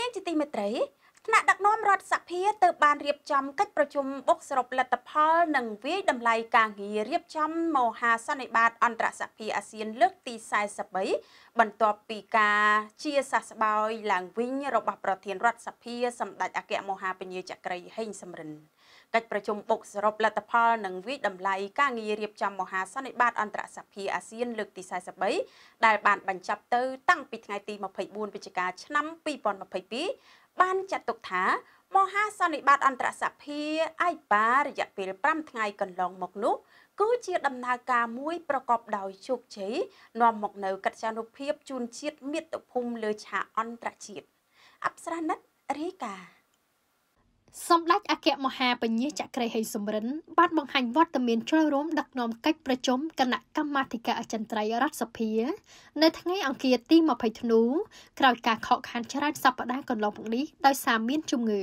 នាងជាទីមេត្រីថ្នាក់ដឹកនាំរដ្ឋសភាទៅបានរៀបចំកិច្ចប្រជុំបុកសរុបលទ្ធផលនិងវាយតម្លៃការងាររៀបចំមហាសន្និបាតអន្តរសភាអាស៊ានលើកទី43បន្ទាប់ពីការជាសះស្បើយឡើងវិញរបស់ប្រធានរដ្ឋសភាសម្ដេចអគ្គមហាពញាចក្រីហេងសំរិនកិច្ចប្រជុំបុកសរុបលទ្ធផលនិងវិតម្លៃការងាររៀបចំមហាសន្និបាតអន្តរសភាអាស៊ានលើកទី43ដែលបានបញ្ចប់ទៅតាំងពីថ្ងៃទី24វិច្ឆិកាឆ្នាំ2022បានចាត់ទុកថាមហាសន្និបាតអន្តរសភាអៃប៉ារយៈពេល5ថ្ងៃកន្លងមកនោះគឺជាដំណើរការមួយប្រកបដោយជោគជ័យនាំមកនូវកិត្យានុភាពជូនជាតិមាតុភូមិលើឆាកអន្តរជាតិអប្សរានិតរាយការណ៍សម្ដេចអគ្គមហាបញ្ញាចក្រីហេសំរិនបានបង្ហាញវត្តមានចូលរួមដឹកនាំកិច្ចប្រជុំគណៈកម្មាធិការអចិន្ត្រៃយ៍រដ្ឋសភា នៅថ្ងៃអង្គារទី20ធ្នូក្រោយការខកខានច្រើនសប្តាហ៍កន្លងមកនេះដោយសារមានជំងឺ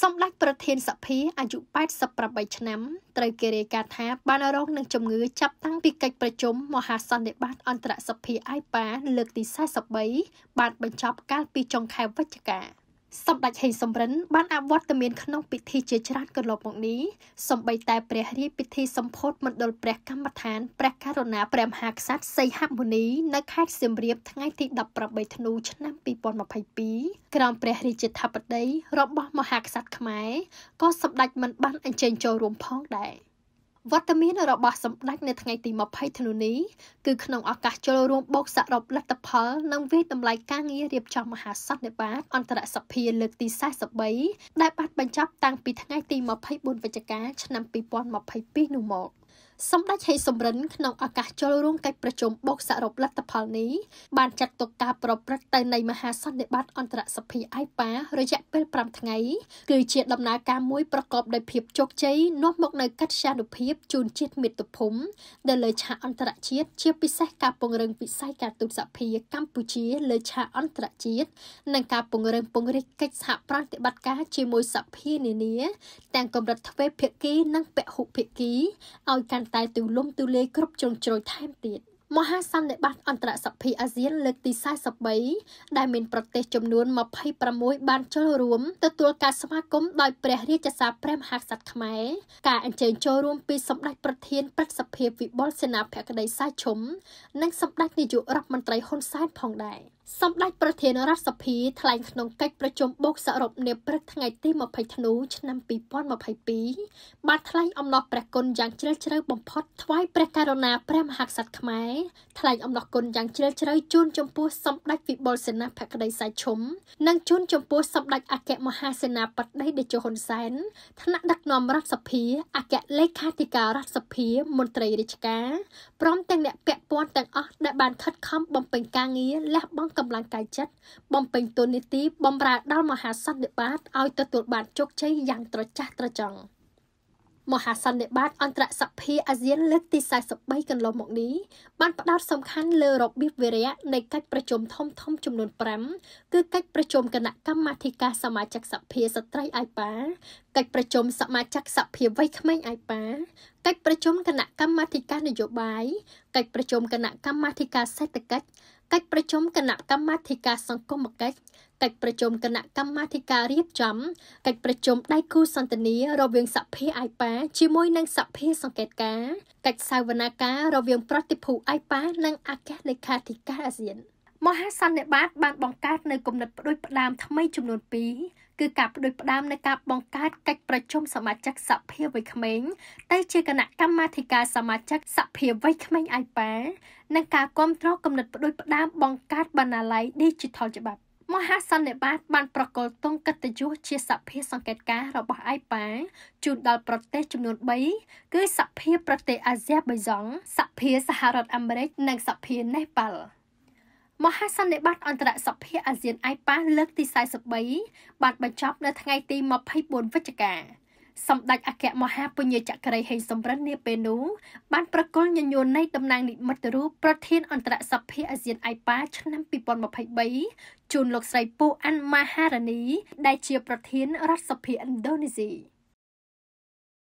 សម្ដេចប្រធានសភាអាយុ88ឆ្នាំត្រូវគេរាយការណ៍ថាបានរងនឹងជំងឺចាប់តាំងពីកិច្ចប្រជុំមហាសន្និបាត អន្តរសភាអៃប៉ាលើកទី43បានបញ្ចប់កាលពីចុងខែវិច្ឆិកា។សម្ដេចហេងសំរិនបានអវត្តមានក្នុង ពិធីជាច្រើនកន្លងមកនេះសំបីតែ ព្រះរាជពិធីសម្ពោធមណ្ឌលព្រះកម្មដ្ឋានព្រះករុណាព្រះមហាក្សត្រសីហមុនីនៅខេត្តសៀមរាបថ្ងៃទី18ធ្នូ ឆ្នាំ2022ក្រោមព្រះរាជាធិបតី របស់មហាក្សត្រខ្មែរក៏សម្ដេចមិនបានអញ្ជើញចូលរួមផងដែរ។វត្តមានរបស់សម្ដេចនៅថ្ងៃទី20ធ្នូនេះគឺក្នុងឱកាសចូលរួមបូកសរុបលទ្ធផលនិងវិយតម្លៃការងាររៀបចំមហាសន្និបាតអន្តរសភាលើកទី43ដែលបានបញ្ចប់តាំងពីថ្ងៃទី24វិច្ឆិកាឆ្នាំ2022នោះមក។សម្ដេចហេងសំរិនក្នុងឱកាសចូលរួមកិច្ចប្រជុំបូកសរុបលទ្ធផលនេះបានចាត់ទុកការប្រព្រឹត្តទៅនៃមហាសន្និបាតអន្តរសភាអៃប៉ារយៈពេល5ថ្ងៃគឺជាដំណើរការមួយប្រកបដោយភាពជោគជ័យនាំមកនូវកិត្យានុភាពជូនជាតិមាតុភូមិដែលលើឆាកអន្តរជាតិជាពិសេសការពង្រឹងវិស័យការទូតសភាកម្ពុជាលើឆាកអន្តរជាតិនិងការពង្រឹងពង្រីកកិច្ចសហប្រតិបត្តិការជាមួយសភានានាទាំងកម្រិតទ្វេភាគីនិងពហុភាគីឲ្យកាន់តែទូលំទូលាយគ្រប់ជ្រុងជ្រោយថែមទៀតមហាសន្និបាតអន្តរសភាអាស៊ានលើកទី43ដែលមានប្រទេសចំនួន26បានចូលរួមទទួលការស្វាគមន៍ដោយព្រះរាជសារព្រះមហាក្សត្រខ្មែរការអញ្ជើញចូលរួមពីសម្ដេចប្រធានព្រឹទ្ធសភាវិបុលសេនាភក្តីសាយឈុំនិងសម្ដេចនាយករដ្ឋមន្ត្រីហ៊ុនសែនផងដែរ។សម្ដេចប្រធានរដ្ឋសភាថ្លែងក្នុងកិច្ចប្រជុំបូកសរុបនាព្រឹកថ្ងៃទី20ធ្នូឆ្នាំ2022បានថ្លែងអំណរព្រះគុណយ៉ាងជ្រាលជ្រៅបំផុតថ្វាយព្រះករុណាព្រះមហាក្សត្រខ្មែរថ្លែងអំណរគុណយ៉ាងជ្រាលជ្រៅជូនចំពោះសម្ដេចវិបុលសេនាភក្តីសៃឈុំនិងជូនចំពោះសម្ដេចអគ្គមហាសេនាបតីតេជោហ៊ុនសែនថ្នាក់ដឹកនាំរដ្ឋសភាអគ្គលេខាធិការរដ្ឋសភាមន្ត្រីរាជការព្រមទាំងអ្នកពាក់ព័ន្ធទាំងអស់បានខិតខំបំពេញការងារលះបង់កម្លាំងកាយចិត្តបំពេញតួនាទីបំរើដល់មហាសន្និបាតឲ្យទទួលបានជោគជ័យយ៉ាងត្រចះត្រចង់។មហាសន្និបាត អន្តរសភាអាស៊ានលើកទី43កន្លងមកនេះបានផ្ដោតសំខាន់លើរបៀបវិរៈនៃកិច្ចប្រជុំធំធំចំនួន5គឺកិច្ចប្រជុំគណៈកម្មាធិការសមាជិកសភាស្ត្រីអាយប៉ាកិច្ចប្រជុំសមាជិកសភាវ័យក្មេងអាយប៉ាកិច្ចប្រជុំគណៈកម្មាធិការនយោបាយកិច្ចប្រជុំគណៈកម្មាធិការសេដ្ឋកិច្ចកិច្ចប្រជុំគណៈកម្មាធិការសង្គមគិច្ចកិច្ចប្រជុំគណៈកម្មាធិការរៀបចំកិច្ចប្រជុំដៃគូសន្ទនារវាងសភាអៃប៉ាជាមួយនឹងសភាសង្កេតការកិច្ចសាវនាការរវាងប្រតិភូអៃប៉ានិងអគ្គលេខាធិការអាស៊ាន មហាសន្និបាតបានបង្កើតនៅគំនិតផ្ដួចផ្ដើមថ្មីចំនួន2គឺការផ្ដួចផ្ដើមនៃការបង្កើតកិច្ចប្រជុំសមាជិកសភាវ័យក្មេងទៅជាគណៈកម្មាធិការសមាជិកសភាវ័យក្មេងអៃប៉ានិងការគ្រប់គ្រងគំនិតផ្ដួចផ្ដើមបង្កើតបណ្ណាល័យ Digital ច្បាប់មហាសន្និបាត បានប្រកល់ទង់កិត្តិយសជាសភាសង្កេតការរបស់អៃប៉ាជូនដល់ប្រទេសចំនួន3គឺសភាប្រទេសអាស៊ាបៃយ៉ង់សភាសហរដ្ឋអាមេរិកនិងសភានេប៉ាល់មហាសន្និបាតអន្តរសភាអាស៊ានអៃប៉ាលើកទី43បានបញ្ចប់នៅថ្ងៃទី24វិច្ឆិកាសម្ដេចអគ្គមហាពញាចក្រីហេងសំរិននាពេលនោះបានប្រកល់ញញួរនៃតំណែងនិមិត្តរូបប្រធាន អន្តរសភាអាស៊ានអៃប៉ាឆ្នាំ2023ជូនលោកស្រីពូអាន់ម៉ាហារ៉ានី ដែលជាប្រធានរដ្ឋសភាឥណ្ឌូនេស៊ី។